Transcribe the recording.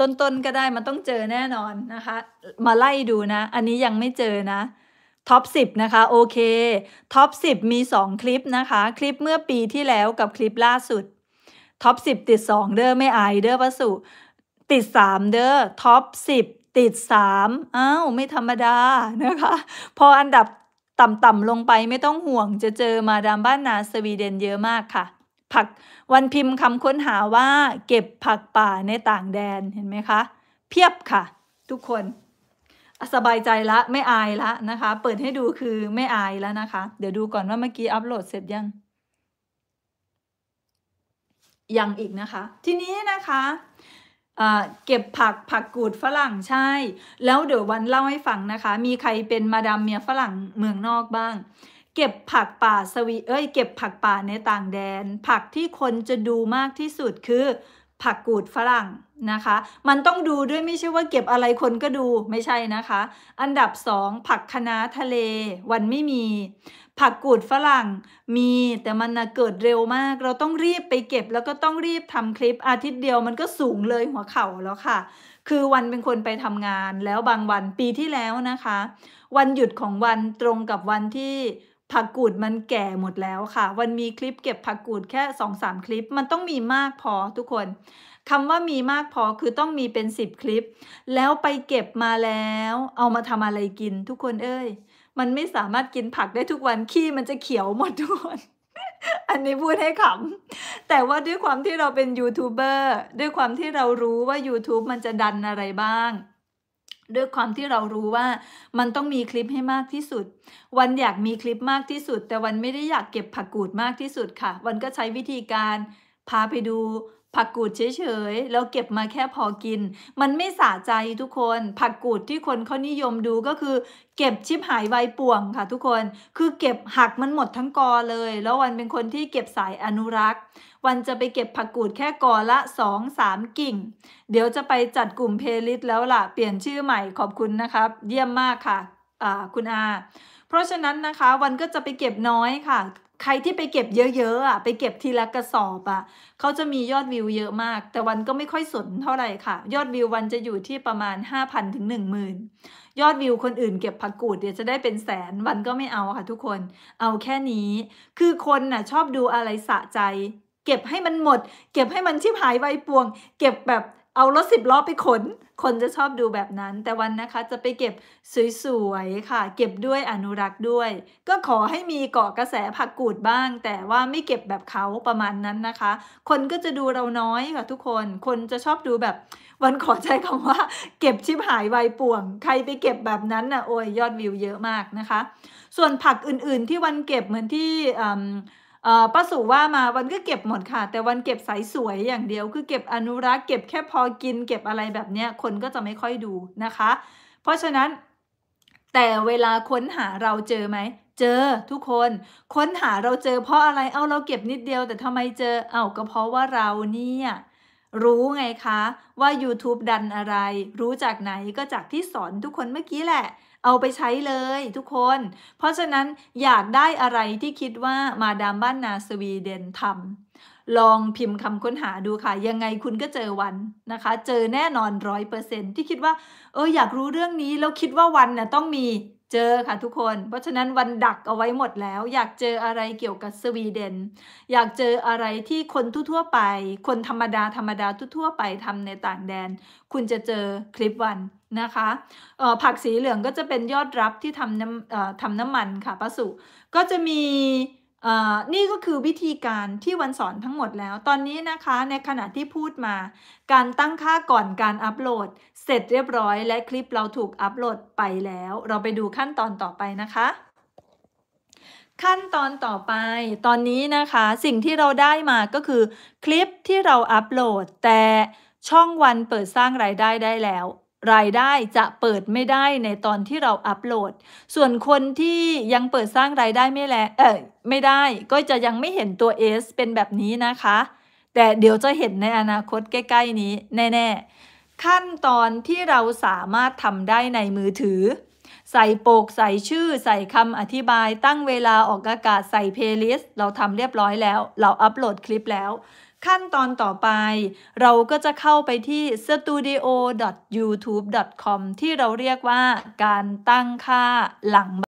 ต้นๆ ก็ได้ มันต้องเจอแน่นอนนะคะ มาไล่ดูนะ อันนี้ยังไม่เจอนะ ท็อป10นะคะโอเค ท็อป10มี2คลิปนะคะ คลิปเมื่อปีที่แล้วกับคลิปล่าสุด ท็อป10ติด2เด้อไม่อายเด้อวสุ ติด3เด้อ ท็อป10ติด3อ้าวไม่ธรรมดานะคะ พออันดับต่ำๆลงไปไม่ต้องห่วงจะเจอมาดามบ้านนาสวีเดนเยอะมากค่ะผักวันพิมพ์คำค้นหาว่าเก็บผักป่าในต่างแดนเห็นไหมคะเพียบค่ะทุกคน สบายใจละไม่อายละนะคะ เปิดให้ดูคือไม่อายแล้วนะคะ เดี๋ยวดูก่อนว่าเมื่อกี้อัปโหลดเสร็จยัง ยังอีกนะคะ ทีนี้นะคะเก็บผักผักกูดฝรั่งใช่ แล้วเดี๋ยววันเล่าให้ฟังนะคะ มีใครเป็นมาดามเมียฝรั่งเมืองนอกบ้างเก็บผักป่าสวี เอ้ย เก็บผักป่าในต่างแดน ผักที่คนจะดูมากที่สุดคือ ผักกูดฝรั่งนะคะ มันต้องดูด้วยไม่ใช่ว่าเก็บอะไรคนก็ดูไม่ใช่นะคะ อันดับ2ผักคะน้าทะเล วันไม่มี ผักกูดฝรั่งมี แต่มันนะเกิดเร็วมากเราต้องรีบไปเก็บ แล้วก็ต้องรีบทำคลิปอาทิตย์เดียวมันก็สูงเลยหัวเข่าแล้วค่ะ คือวันเป็นคนไปทำงาน แล้วบางวันปีที่แล้วนะคะ วันหยุดของวันตรงกับวันที่ผักกูดมันแก่หมดแล้วค่ะวันมีคลิปเก็บผักกูดแค่สองสามคลิป มันต้องมีมากพอทุกคนคำว่ามีมากพอคือต้องมีเป็นสิบคลิป แล้วไปเก็บมาแล้ว เอามาทำอะไรกิน ทุกคนเอ้ย มันไม่สามารถกินผักได้ทุกวันขี้มันจะเขียวหมดทุกคนอันนี้พูดให้ขำแต่ว่าด้วยความที่เราเป็นยูทูบเบอร์ ด้วยความที่เรารู้ว่า YouTube มันจะดันอะไรบ้างด้วยความที่เรารู้ว่ามันต้องมีคลิปให้มากที่สุด วันอยากมีคลิปมากที่สุด แต่วันไม่ได้อยากเก็บผักกูดมากที่สุดค่ะ วันก็ใช้วิธีการพาไปดูผักกูดเฉยๆแล้วเก็บมาแค่พอกิน มันไม่สะใจทุกคน ผักกูดที่คนเขานิยมดูก็คือ เก็บชิบหายไวป่วงค่ะ ทุกคน คือเก็บหักมันหมดทั้งกอเลย แล้ววันเป็นคนที่เก็บสายอนุรักษ์ วันจะไปเก็บผักกูดแค่กอละ2มกิ่ง เดี๋ยวจะไปจัดกลุ่มเพลย์ลิสต์แล้วล่ะ เปลี่ยนชื่อใหม่ขอบคุณนะครับ เยี่ยมมากค่ะคุณอา เพราะฉะนั้นนะคะวันก็จะไปเก็บน้อยค่ะใครที่ไปเก็บเยอะๆอ่ะไปเก็บทีละกระสอบอ่ะเขาจะมียอดวิวเยอะมาก แต่วันก็ไม่ค่อยสนเท่าไหร่ค่ะ ยอดวิววันจะอยู่ที่ประมาณ 5,000 ถึง 10,000 ยอดวิวคนอื่นเก็บผักกูดเดี๋ยวจะได้เป็นแสนวันก็ไม่เอาค่ะทุกคน เอาแค่นี้ คือคนน่ะชอบดูอะไรสะใจ เก็บให้มันหมด เก็บให้มันชิบหายไวป่วง เก็บแบบเอารถสิบล้อไปขน คนจะชอบดูแบบนั้น แต่วันนะคะจะไปเก็บสวยๆค่ะ เก็บด้วยอนุรักษ์ด้วย ก็ขอให้มีเกาะกระแสผักกูดบ้าง แต่ว่าไม่เก็บแบบเขาประมาณนั้นนะคะ คนก็จะดูเราน้อยค่ะทุกคน คนจะชอบดูแบบ วันขอใช้คาว่า เก็บชิบหายไวป่วง ใครไปเก็บแบบนั้นน่ะโอ้ยยอดวิวเยอะมากนะคะ ส่วนผักอื่นๆ ที่วันเก็บเหมือนที่ป้าสุว่ามาวันก็เก็บหมดค่ะแต่วันเก็บสายสวยอย่างเดียว คือเก็บอนุรักษ์เก็บแค่พอกิน เก็บอะไรแบบเนี้ยคนก็จะไม่ค่อยดูนะคะ เพราะฉะนั้น แต่เวลาค้นหาเราเจอไหมเจอทุกคนค้นหาเราเจอเพราะอะไรเอาเราเก็บนิดเดียว แต่ทำไมเจอเอาก็เพราะว่าเราเนี่ยรู้ไงคะว่า YouTube ดันอะไร รู้จากไหนก็จากที่สอนทุกคนเมื่อกี้แหละ เอาไปใช้เลยทุกคน เพราะฉะนั้นอยากได้อะไรที่คิดว่ามาดามบ้านนาสวีเดนทำลองพิมพ์คำค้นหาดูค่ะ ยังไงคุณก็เจอวันนะคะ เจอแน่นอนร้อยเปอร์เซ็นที่คิดว่าเอออยากรู้เรื่องนี้แล้วคิดว่าวันน่ะต้องมีเจอค่ะทุกคน เพราะฉะนั้นวันดักเอาไว้หมดแล้ว อยากเจออะไรเกี่ยวกับสวีเดนอยากเจออะไรที่คนทั่วๆไป คนธรรมดาธรรมดาทั่วๆไปทำในต่างแดน คุณจะเจอคลิปวันนะคะ ผักสีเหลืองก็จะเป็นยอดรับที่ทำน้ำทำน้ำมันค่ะปะสุก็จะมีนี่ก็คือวิธีการที่วันสอนทั้งหมดแล้ว ตอนนี้นะคะในขณะที่พูดมา การตั้งค่าก่อนการอัปโหลดเสร็จเรียบร้อย และคลิปเราถูกอัปโหลดไปแล้ว เราไปดูขั้นตอนต่อไปนะคะ ขั้นตอนต่อไปตอนนี้นะคะสิ่งที่เราได้มาก็คือคลิปที่เราอัปโหลด แต่ช่องวันเปิดสร้างรายได้ได้แล้วรายได้จะเปิดไม่ได้ในตอนที่เราอัปโหลด ส่วนคนที่ยังเปิดสร้างรายได้ไม่แล้วเออไม่ได้ ก็จะยังไม่เห็นตัว S เป็นแบบนี้นะคะ แต่เดี๋ยวจะเห็นในอนาคตใกล้ ๆ นี้ แน่ ๆ ขั้นตอนที่เราสามารถทำได้ในมือถือใส่โปก ใส่ชื่อใส่คำอธิบายตั้งเวลาออกอากาศใส่เพลย์ลิสต์เราทำเรียบร้อยแล้ว เราอัปโหลดคลิปแล้ว ขั้นตอนต่อไป เราก็จะเข้าไปที่ studio.youtube.com ที่เราเรียกว่า การตั้งค่าหลัง